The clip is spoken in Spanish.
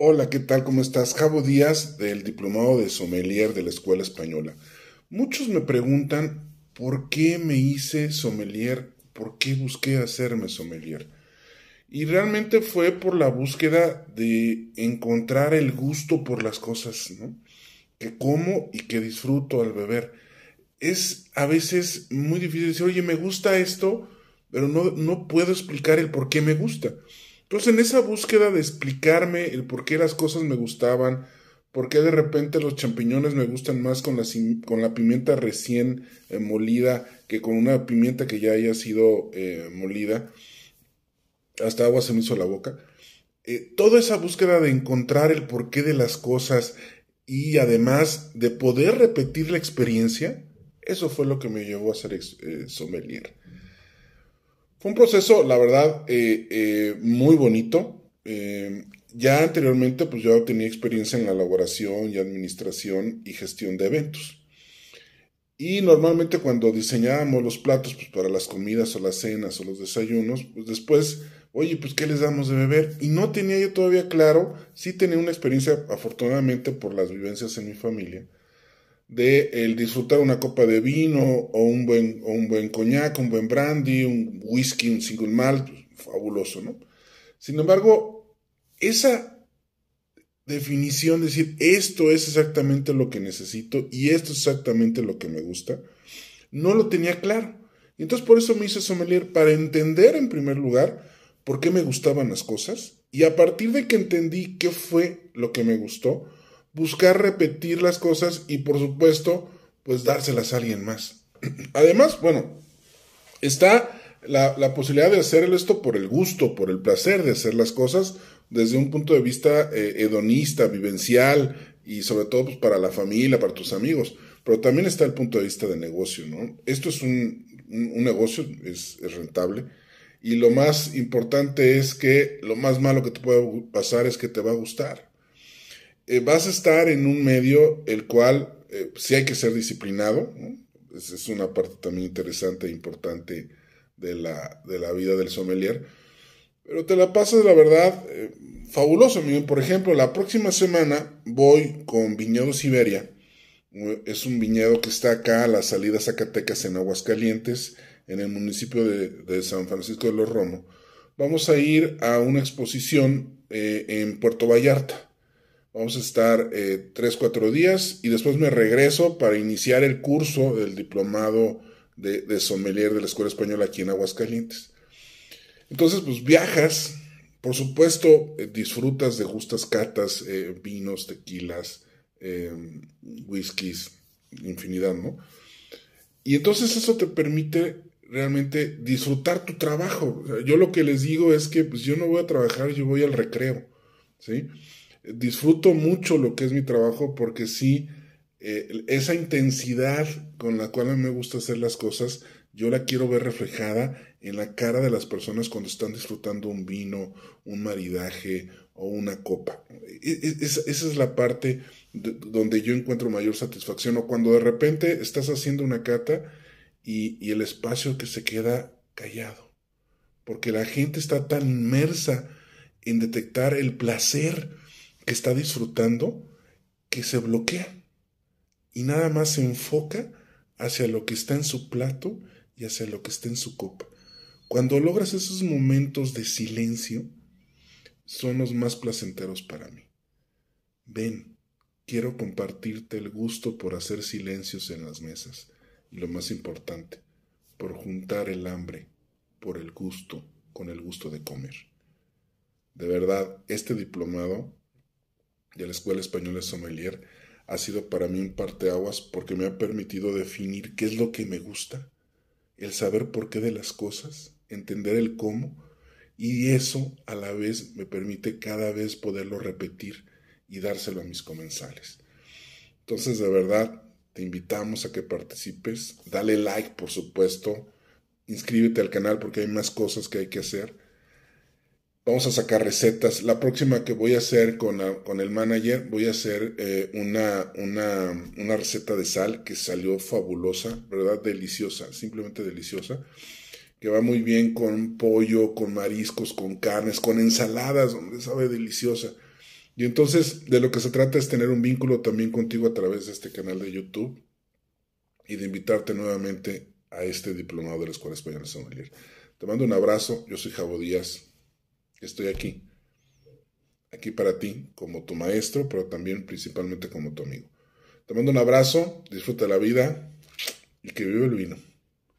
Hola, ¿qué tal? ¿Cómo estás? Javo Díaz, del Diplomado de Sommelier de la Escuela Española. Muchos me preguntan por qué me hice sommelier, por qué busqué hacerme sommelier. Y realmente fue por la búsqueda de encontrar el gusto por las cosas, ¿no? Que como y que disfruto al beber. Es a veces muy difícil decir, oye, me gusta esto, pero no, no puedo explicar el por qué me gusta. Entonces, en esa búsqueda de explicarme el por qué las cosas me gustaban, por qué de repente los champiñones me gustan más con la, con la pimienta recién eh, molida que con una pimienta que ya haya sido eh, molida, hasta agua se me hizo la boca. Eh, toda esa búsqueda de encontrar el porqué de las cosas y además de poder repetir la experiencia, eso fue lo que me llevó a ser sommelier. Fue un proceso, la verdad, eh, eh, muy bonito. Eh, ya anteriormente, pues yo tenía experiencia en la elaboración y administración y gestión de eventos. Y normalmente cuando diseñábamos los platos pues, para las comidas o las cenas o los desayunos, pues después, oye, pues ¿qué les damos de beber? Y no tenía yo todavía claro, sí tenía una experiencia afortunadamente por las vivencias en mi familia, de el disfrutar una copa de vino o un buen, un buen coñac, un buen brandy, un whisky, un single malt, pues, fabuloso, ¿no? Sin embargo, esa definición, decir, esto es exactamente lo que necesito y esto es exactamente lo que me gusta, no lo tenía claro. Y entonces por eso me hice sommelier, para entender en primer lugar por qué me gustaban las cosas y a partir de que entendí qué fue lo que me gustó, buscar repetir las cosas y por supuesto, pues dárselas a alguien más. Además, bueno, está la, posibilidad de hacer esto por el gusto, por el placer de hacer las cosas desde un punto de vista eh, hedonista, vivencial y sobre todo pues, para la familia, para tus amigos. Pero también está el punto de vista de negocio, ¿no? Esto es un, negocio, es, es rentable. Y lo más importante es que lo más malo que te puede pasar es que te va a gustar. Eh, vas a estar en un medio el cual eh, sí hay que ser disciplinado, Esa es una parte también interesante e importante de la, de la vida del sommelier, pero te la pasas, la verdad, eh, fabuloso, Por ejemplo, la próxima semana voy con Viñedo Siberia, es un viñedo que está acá a la salida Zacatecas en Aguascalientes, en el municipio de, de San Francisco de los Romos. Vamos a ir a una exposición en Puerto Vallarta Vamos a estar eh, tres, cuatro días y después me regreso para iniciar el curso del diplomado de, sommelier de la Escuela Española aquí en Aguascalientes. Entonces, pues viajas, por supuesto, eh, disfrutas de justas catas, eh, vinos, tequilas, whiskies, infinidad, ¿no? Y entonces eso te permite realmente disfrutar tu trabajo. yo lo que les digo es que pues, yo no voy a trabajar, yo voy al recreo, ¿sí? disfruto mucho lo que es mi trabajo porque sí, eh, esa intensidad con la cual me gusta hacer las cosas, yo la quiero ver reflejada en la cara de las personas cuando están disfrutando un vino, un maridaje o una copa. E, e, esa es la parte donde yo encuentro mayor satisfacción o cuando de repente estás haciendo una cata y, y el espacio que se queda callado, porque la gente está tan inmersa en detectar el placer que está disfrutando que se bloquea y nada más se enfoca hacia lo que está en su plato y hacia lo que está en su copa. Cuando logras esos momentos de silencio, son los más placenteros para mí. Ven, quiero compartirte el gusto por hacer silencios en las mesas y lo más importante, por juntar el hambre, por el gusto, con el gusto de comer. De verdad, este diplomado de la Escuela Española Sommelier ha sido para mí un parteaguas porque me ha permitido definir qué es lo que me gusta, el saber por qué de las cosas, entender el cómo, y eso a la vez me permite cada vez poderlo repetir y dárselo a mis comensales. Entonces, de verdad, te invitamos a que participes. Dale like, por supuesto. Inscríbete al canal porque hay más cosas que hay que hacer Vamos a sacar recetas. La próxima que voy a hacer con, con el manager, voy a hacer eh, una, una, receta de sal que salió fabulosa, ¿verdad? Deliciosa, simplemente deliciosa. Que va muy bien con pollo, con mariscos, con carnes, con ensaladas, donde sabe deliciosa. Y entonces de lo que se trata es tener un vínculo también contigo a través de este canal de YouTube y de invitarte nuevamente a este diplomado de la Escuela Española de San Miguel. Te mando un abrazo, yo soy Javo Díaz, Estoy aquí. Aquí para ti, como tu maestro, pero también principalmente como tu amigo. Te mando un abrazo, disfruta la vida y que vive el vino.